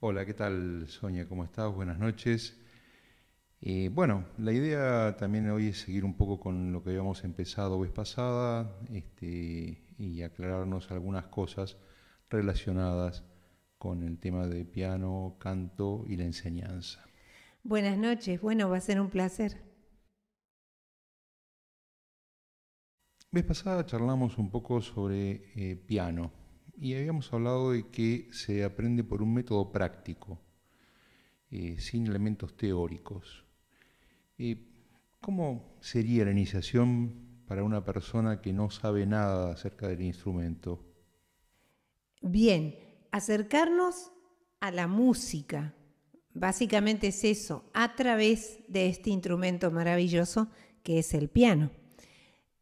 Hola, ¿qué tal Sonia? ¿Cómo estás? Buenas noches. Eh, bueno, la idea también hoy es seguir un poco con lo que habíamos empezado vez pasada este, y aclararnos algunas cosas relacionadas con el tema de piano, canto y la enseñanza. Buenas noches, bueno, va a ser un placer. Vez pasada charlamos un poco sobre eh, piano y habíamos hablado de que se aprende por un método práctico, eh, sin elementos teóricos. Eh, ¿Cómo sería la iniciación para una persona que no sabe nada acerca del instrumento? Bien, acercarnos a la música. Básicamente es eso, a través de este instrumento maravilloso que es el piano.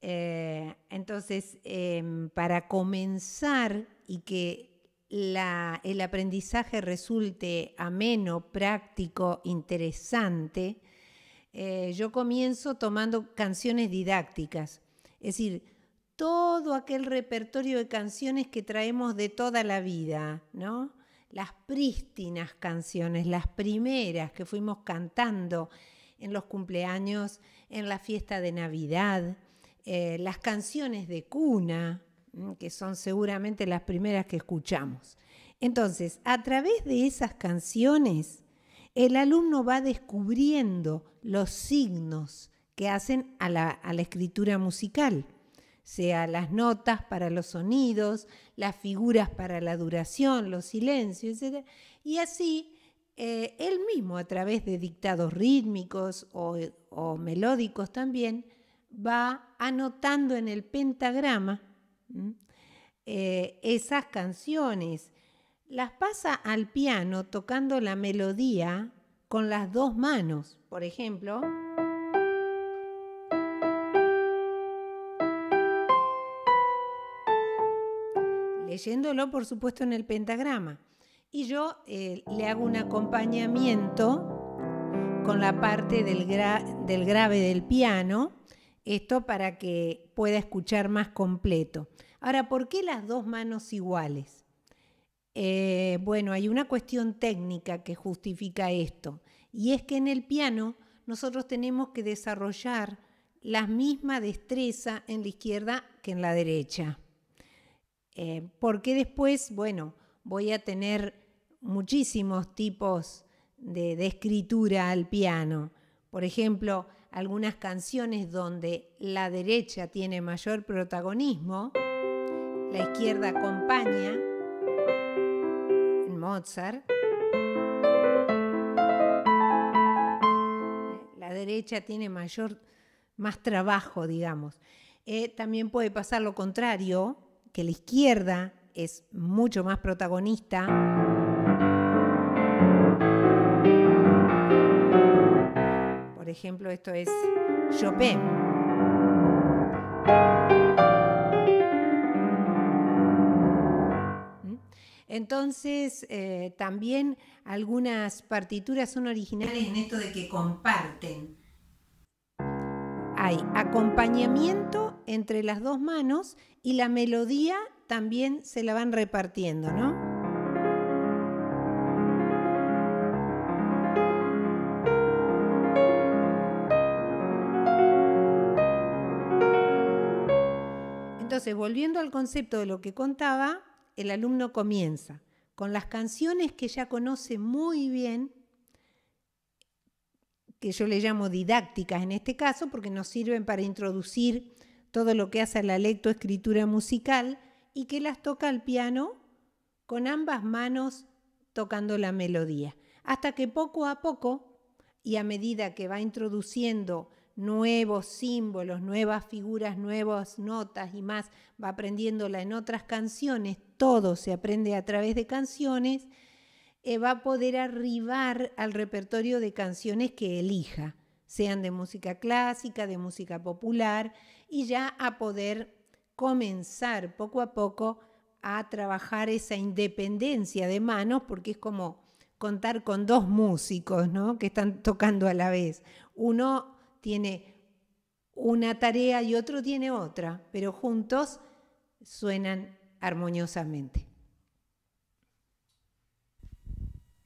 Eh, entonces, em, para comenzar y que el aprendizaje resulte ameno, práctico, interesante, eh, yo comienzo tomando canciones didácticas, es decir, todo aquel repertorio de canciones que traemos de toda la vida, ¿no? Las prístinas canciones, las primeras que fuimos cantando en los cumpleaños, en la fiesta de Navidad, eh, las canciones de cuna, mm, que son seguramente las primeras que escuchamos. Entonces, a través de esas canciones, el alumno va descubriendo los signos que hacen a la, escritura musical, sea las notas para los sonidos, las figuras para la duración, los silencios, etc. Y así, eh, él mismo, a través de dictados rítmicos o, o melódicos también, va anotando en el pentagrama eh, esas canciones. Las pasa al piano tocando la melodía con las dos manos, por ejemplo. Leyéndolo, por supuesto, en el pentagrama. Y yo eh, le hago un acompañamiento con la parte del grave del piano esto para que pueda escuchar más completo. Ahora, ¿por qué las dos manos iguales? Eh, bueno, hay una cuestión técnica que justifica esto, y es que en el piano nosotros tenemos que desarrollar la misma destreza en la izquierda que en la derecha. Eh, porque después, bueno, voy a tener muchísimos tipos de escritura al piano. Por ejemplo, algunas canciones donde la derecha tiene mayor protagonismo, la izquierda acompaña en Mozart. La derecha tiene mayor, más trabajo, digamos. Eh, también puede pasar lo contrario, que la izquierda es mucho más protagonista. Por ejemplo, esto es Chopin. ¿Mm? Entonces, eh, también algunas partituras son originales en esto de que comparten. Hay acompañamiento entre las dos manos y la melodía también se la van repartiendo, ¿no? volviendo al concepto de lo que contaba, el alumno comienza con las canciones que ya conoce muy bien, que yo le llamo didácticas en este caso, porque nos sirven para introducir todo lo que hace la lectoescritura musical y que las toca al piano con ambas manos tocando la melodía, hasta que poco a poco y a medida que va introduciendo nuevos símbolos, nuevas figuras, nuevas notas y más, va aprendiéndola en otras canciones, todo se aprende a través de canciones, eh, va a poder arribar al repertorio de canciones que elija, sean de música clásica, de música popular, y ya a poder comenzar poco a poco a trabajar esa independencia de manos, porque es como contar con dos músicos, ¿no? Que están tocando a la vez. Uno tiene una tarea y otro tiene otra, pero juntos suenan armoniosamente.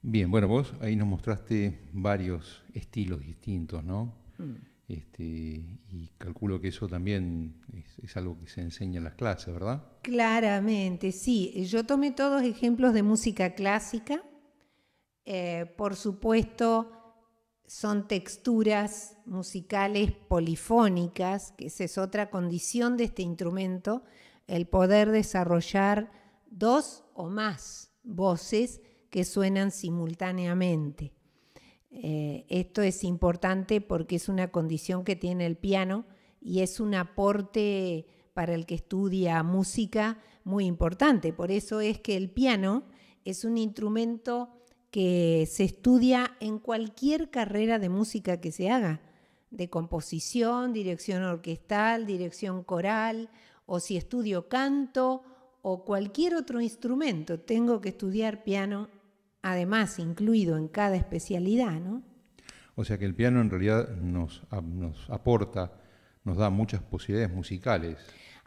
Bien, bueno, vos ahí nos mostraste varios estilos distintos, ¿no? Mm. Este, y calculo que eso también es, algo que se enseña en las clases, ¿verdad? Claramente, sí. Yo tomé todos ejemplos de música clásica. Eh, por supuesto, son texturas musicales polifónicas, que esa es otra condición de este instrumento, el poder desarrollar dos o más voces que suenan simultáneamente. Eh, esto es importante porque es una condición que tiene el piano y es un aporte para el que estudia música muy importante. Por eso es que el piano es un instrumento que se estudia en cualquier carrera de música que se haga, de composición, dirección orquestal, dirección coral, o si estudio canto o cualquier otro instrumento. Tengo que estudiar piano, además incluido en cada especialidad, ¿no? O sea que el piano en realidad nos, nos aporta, nos da muchas posibilidades musicales.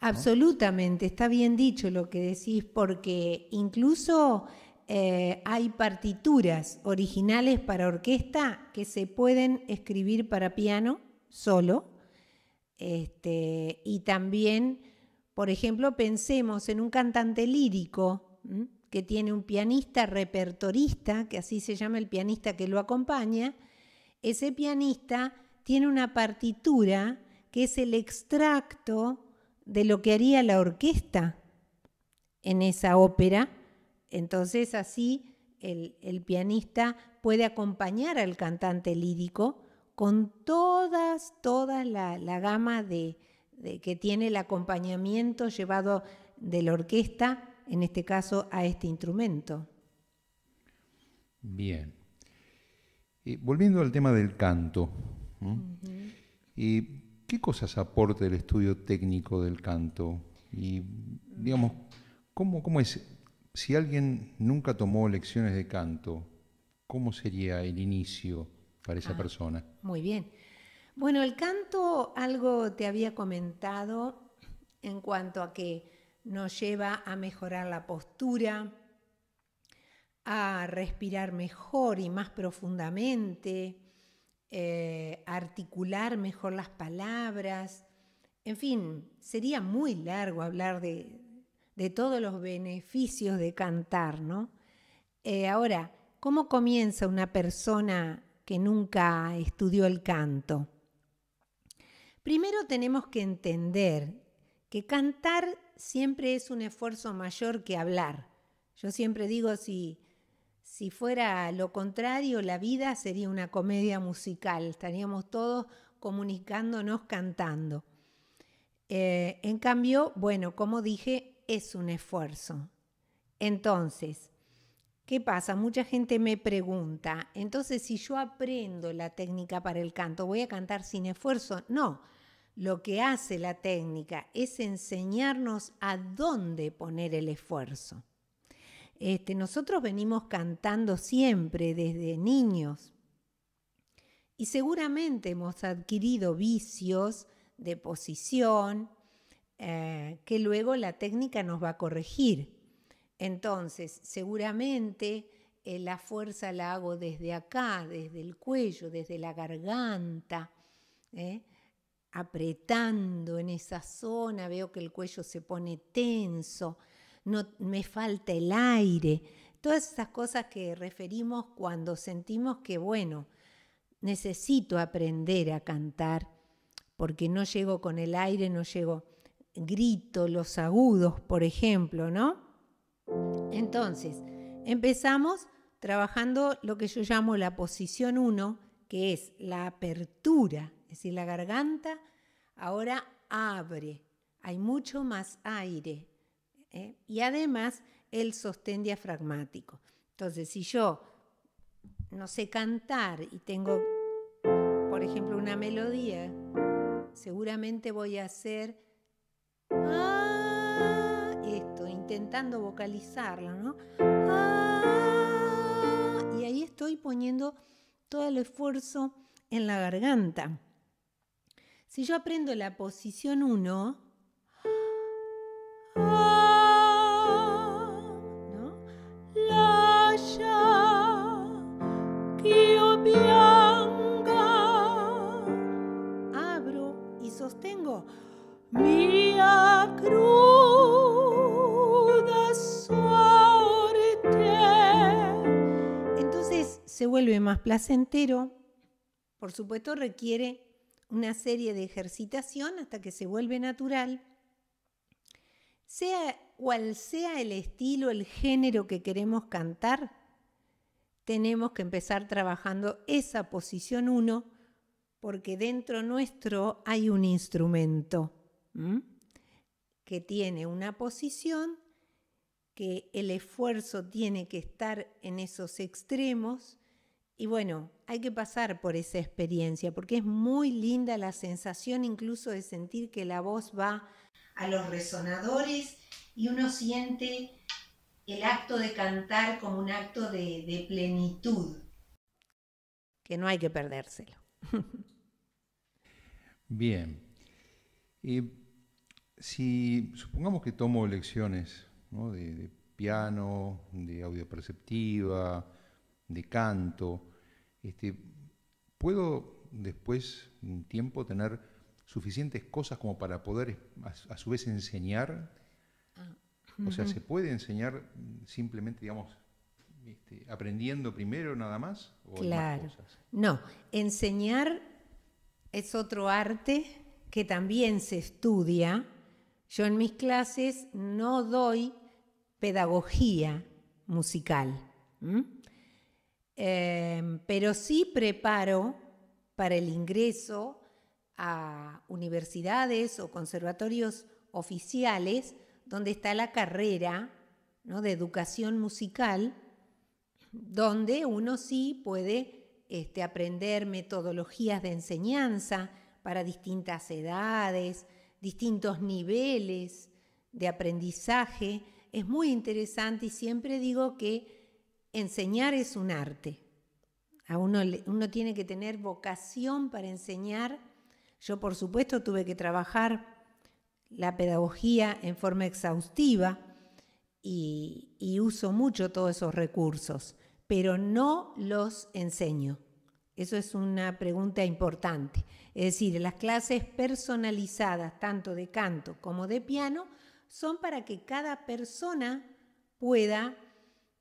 Absolutamente, está bien dicho lo que decís, porque incluso eh, hay partituras originales para orquesta que se pueden escribir para piano solo. Este, y también, por ejemplo, pensemos en un cantante lírico que tiene un pianista repertorista, que así se llama el pianista que lo acompaña. Ese pianista tiene una partitura que es el extracto de lo que haría la orquesta en esa ópera entonces así el, pianista puede acompañar al cantante lírico con todas, toda la, gama de, que tiene el acompañamiento llevado de la orquesta, en este caso a este instrumento. Bien. volviendo al tema del canto, ¿qué cosas aporta el estudio técnico del canto? Y digamos, ¿cómo, cómo es si alguien nunca tomó lecciones de canto, ¿cómo sería el inicio para esa ah, persona? Muy bien. Bueno, el canto algo te había comentado en cuanto a que nos lleva a mejorar la postura, a respirar mejor y más profundamente, a eh, articular mejor las palabras. En fin, sería muy largo hablar de, de todos los beneficios de cantar, ¿no? Eh, ahora, ¿cómo comienza una persona que nunca estudió el canto? Primero tenemos que entender que cantar siempre es un esfuerzo mayor que hablar. Yo siempre digo, si, si fuera lo contrario, la vida sería una comedia musical, estaríamos todos comunicándonos cantando. Eh, en cambio, bueno, como dije, es un esfuerzo. Entonces, ¿qué pasa? Mucha gente me pregunta, entonces si yo aprendo la técnica para el canto, ¿voy a cantar sin esfuerzo? No, lo que hace la técnica es enseñarnos a dónde poner el esfuerzo. Este, nosotros venimos cantando siempre desde niños y seguramente hemos adquirido vicios de posición, eh, que luego la técnica nos va a corregir. Entonces, seguramente eh, la fuerza la hago desde acá, desde el cuello, desde la garganta, ¿eh? apretando en esa zona, veo que el cuello se pone tenso, no, me falta el aire, todas esas cosas que referimos cuando sentimos que, bueno, necesito aprender a cantar porque no llego con el aire, no llego grito, los agudos, por ejemplo, ¿no? Entonces, empezamos trabajando lo que yo llamo la posición 1, que es la apertura, es decir, la garganta ahora abre, hay mucho más aire ¿eh? y además el sostén diafragmático. Entonces, si yo no sé cantar y tengo, por ejemplo, una melodía, seguramente voy a hacer Ah, esto, intentando vocalizarlo ah, y ahí estoy poniendo todo el esfuerzo en la garganta. Si yo aprendo la posición 1, Entonces se vuelve más placentero, por supuesto requiere una serie de ejercitación hasta que se vuelve natural. Sea cual sea el estilo, el género que queremos cantar, tenemos que empezar trabajando esa posición uno, porque dentro nuestro hay un instrumento que tiene una posición, que el esfuerzo tiene que estar en esos extremos. Y bueno, hay que pasar por esa experiencia porque es muy linda la sensación incluso de sentir que la voz va a los resonadores y uno siente el acto de cantar como un acto de, de plenitud. Que no hay que perdérselo. Bien. Y si supongamos que tomo lecciones de, piano, de audioperceptiva de canto, este, ¿puedo después un tiempo tener suficientes cosas como para poder a, su vez enseñar? O sea, ¿se puede enseñar simplemente, digamos, este, aprendiendo primero nada más? ¿O claro. No, enseñar es otro arte que también se estudia yo en mis clases no doy pedagogía musical, em, pero sí preparo para el ingreso a universidades o conservatorios oficiales donde está la carrera de educación musical, donde uno sí puede este, aprender metodologías de enseñanza para distintas edades, distintos niveles de aprendizaje. Es muy interesante y siempre digo que enseñar es un arte. A uno, uno tiene que tener vocación para enseñar. Yo, por supuesto, tuve que trabajar la pedagogía en forma exhaustiva y, y uso mucho todos esos recursos, pero no los enseño. Eso es una pregunta importante. Es decir, las clases personalizadas, tanto de canto como de piano, son para que cada persona pueda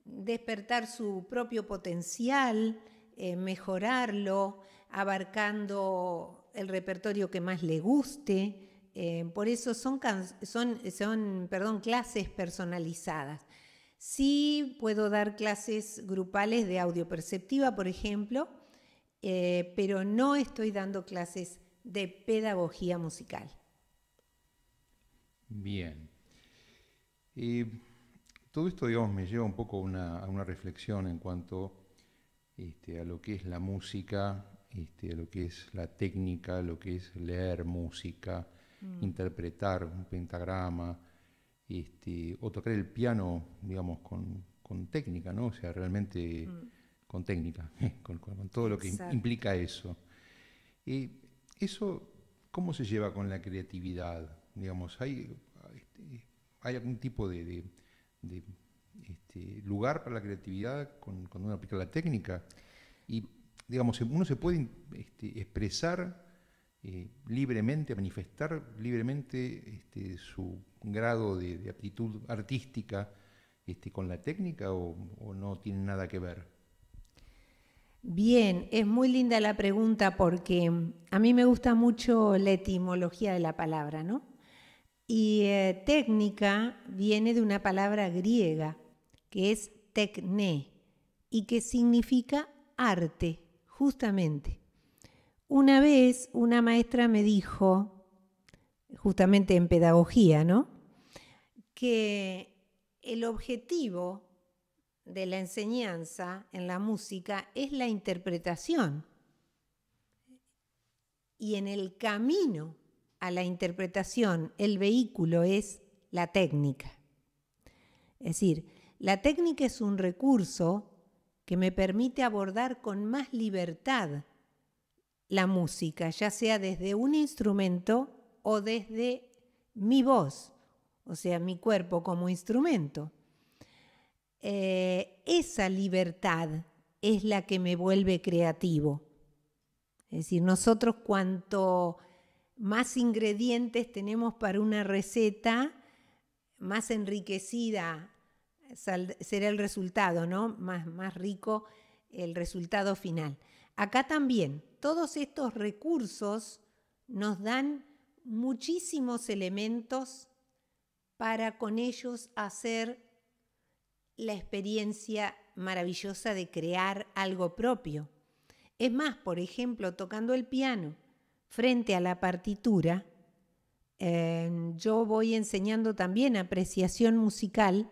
despertar su propio potencial, eh, mejorarlo, abarcando el repertorio que más le guste. Eh, por eso son, clases personalizadas. Sí puedo dar clases grupales de audioperceptiva, por ejemplo, eh, pero no estoy dando clases de pedagogía musical. Bien. Y todo esto, digamos, me lleva un poco a una reflexión en cuanto este, a lo que es la música, este, a lo que es la técnica, lo que es leer música, mm. interpretar un pentagrama, este, o tocar el piano, digamos, con, técnica, ¿no? O sea, realmente... Mm con técnica, con, todo lo que implica eso. Y eso, ¿cómo se lleva con la creatividad? Digamos, ¿hay, este, algún tipo de, este, lugar para la creatividad cuando uno aplica la técnica? Y, digamos, uno se puede este, expresar eh, libremente, manifestar libremente su grado de, aptitud artística con la técnica o, no tiene nada que ver? Bien, es muy linda la pregunta porque a mí me gusta mucho la etimología de la palabra, ¿no? Y eh, técnica viene de una palabra griega que es tecne y que significa arte, justamente. Una vez una maestra me dijo, justamente en pedagogía, ¿no? Que el objetivo de la enseñanza en la música es la interpretación. Y en el camino a la interpretación, el vehículo es la técnica. Es decir, la técnica es un recurso que me permite abordar con más libertad la música, ya sea desde un instrumento o desde mi voz, o sea, mi cuerpo como instrumento. Eh, esa libertad es la que me vuelve creativo. Es decir, nosotros cuanto más ingredientes tenemos para una receta, más enriquecida será el resultado, ¿no? Más, más rico el resultado final. Acá también, todos estos recursos nos dan muchísimos elementos para con ellos hacer la experiencia maravillosa de crear algo propio. Es más, por ejemplo, tocando el piano frente a la partitura, eh, yo voy enseñando también apreciación musical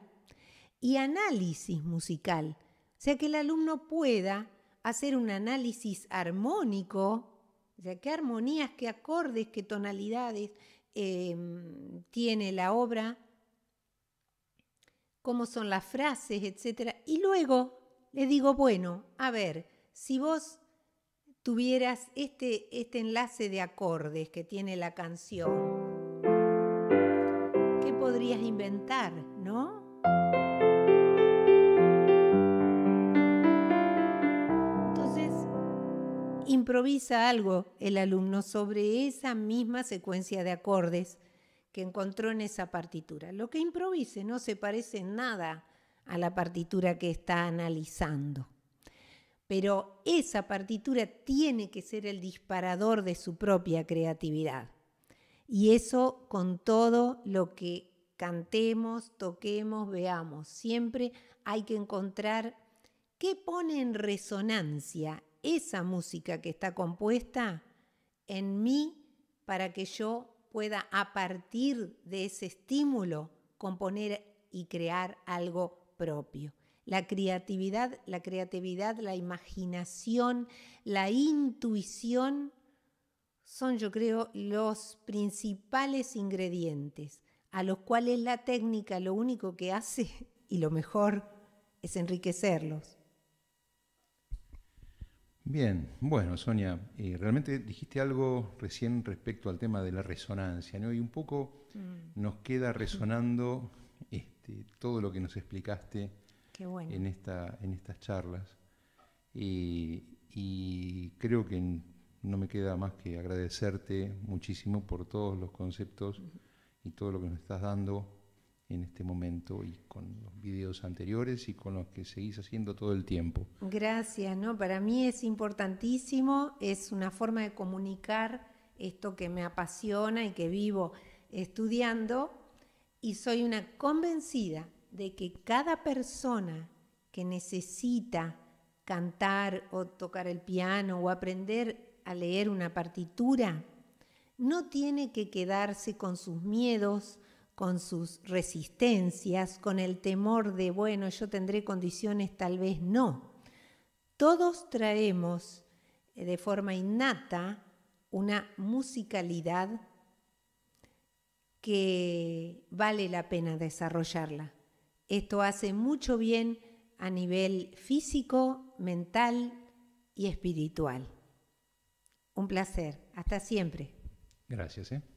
y análisis musical. O sea, que el alumno pueda hacer un análisis armónico, o sea, qué armonías, qué acordes, qué tonalidades eh, tiene la obra cómo son las frases, etc. Y luego le digo, bueno, a ver, si vos tuvieras este, este enlace de acordes que tiene la canción, ¿qué podrías inventar, no? Entonces, improvisa algo el alumno sobre esa misma secuencia de acordes que encontró en esa partitura. Lo que improvise no se parece en nada a la partitura que está analizando. Pero esa partitura tiene que ser el disparador de su propia creatividad. Y eso con todo lo que cantemos, toquemos, veamos. Siempre hay que encontrar qué pone en resonancia esa música que está compuesta en mí para que yo pueda a partir de ese estímulo componer y crear algo propio. La creatividad, la creatividad, la imaginación, la intuición son yo creo los principales ingredientes a los cuales la técnica lo único que hace y lo mejor es enriquecerlos. Bien, bueno, Sonia, eh, realmente dijiste algo recién respecto al tema de la resonancia, ¿no? Y un poco mm. nos queda resonando este, todo lo que nos explicaste en, esta, en estas charlas. Eh, y creo que no me queda más que agradecerte muchísimo por todos los conceptos y todo lo que nos estás dando en este momento y con los videos anteriores y con los que seguís haciendo todo el tiempo. Gracias, ¿no? Para mí es importantísimo, es una forma de comunicar esto que me apasiona y que vivo estudiando y soy una convencida de que cada persona que necesita cantar o tocar el piano o aprender a leer una partitura, no tiene que quedarse con sus miedos, con sus resistencias, con el temor de, bueno, yo tendré condiciones, tal vez no. Todos traemos eh, de forma innata una musicalidad que vale la pena desarrollarla. Esto hace mucho bien a nivel físico, mental y espiritual. Un placer. Hasta siempre. Gracias. ¿eh?